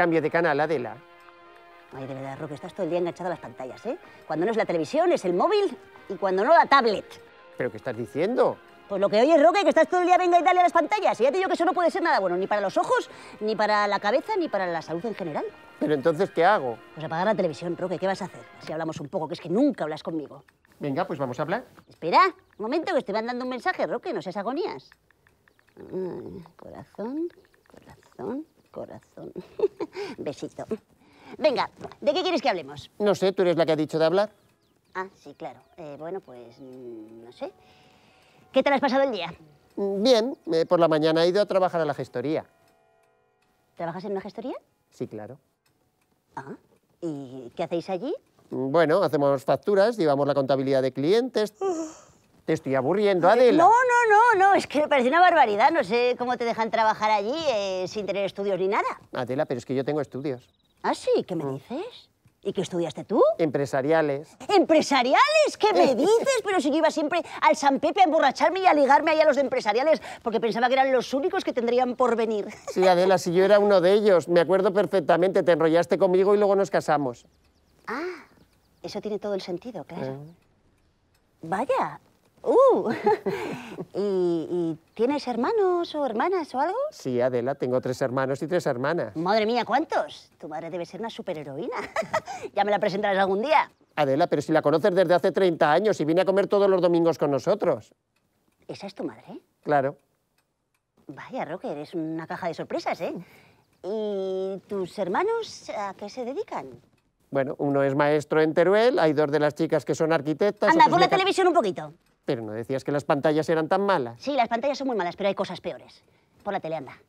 Cambio de canal, Adela. Ay, de verdad, Roque, estás todo el día enganchado a las pantallas, ¿eh? Cuando no es la televisión, es el móvil y cuando no, la tablet. ¿Pero qué estás diciendo? Pues lo que oyes, Roque, que estás todo el día venga y dale a las pantallas. Y ya te digo que eso no puede ser nada bueno, ni para los ojos, ni para la cabeza, ni para la salud en general. Pero entonces, ¿qué hago? Pues apagar la televisión, Roque, ¿qué vas a hacer? Si hablamos un poco, que es que nunca hablas conmigo. Venga, pues vamos a hablar. Espera, un momento, que te mandando dando un mensaje, Roque, no seas agonías. Mm, corazón, corazón, corazón. Venga, ¿de qué quieres que hablemos? No sé, tú eres la que ha dicho de hablar. Ah, sí, claro. Eh, bueno, pues mm, no sé. ¿Qué tal has pasado el día? Bien, eh, por la mañana he ido a trabajar a la gestoría. ¿Trabajas en una gestoría? Sí, claro. Ah, ¿y qué hacéis allí? Mm, bueno, hacemos facturas, llevamos la contabilidad de clientes. Te estoy aburriendo, Adela no, no, es que me parece una barbaridad. No sé cómo te dejan trabajar allí eh, sin tener estudios ni nada. Adela, pero es que yo tengo estudios. ¿Ah, sí? ¿Qué me mm. dices? ¿Y qué estudiaste tú? Empresariales. ¿Empresariales? ¿Qué me dices? Pero si yo iba siempre al San Pepe a emborracharme y a ligarme ahí a los empresariales, porque pensaba que eran los únicos que tendrían por venir. Sí, Adela, si yo era uno de ellos, me acuerdo perfectamente, te enrollaste conmigo y luego nos casamos. Ah, eso tiene todo el sentido, claro. Ah. Vaya, ¡Uh! ¿Y, tienes hermanos o hermanas o algo? Sí, Adela, tengo tres hermanos y tres hermanas. Madre mía, ¿cuántos? Tu madre debe ser una superheroína. ya me la presentarás algún día. Adela, pero si la conoces desde hace 30 años y viene a comer todos los domingos con nosotros. ¿Esa es tu madre? Claro. Vaya, Roque, eres una caja de sorpresas, ¿eh? ¿Y tus hermanos a qué se dedican? Bueno, uno es maestro en Teruel, hay dos de las chicas que son arquitectas... Anda, pon la televisión un poquito no decías que las pantallas eran tan malas. Sí, las pantallas son muy malas, pero hay cosas peores. Por la tele, anda.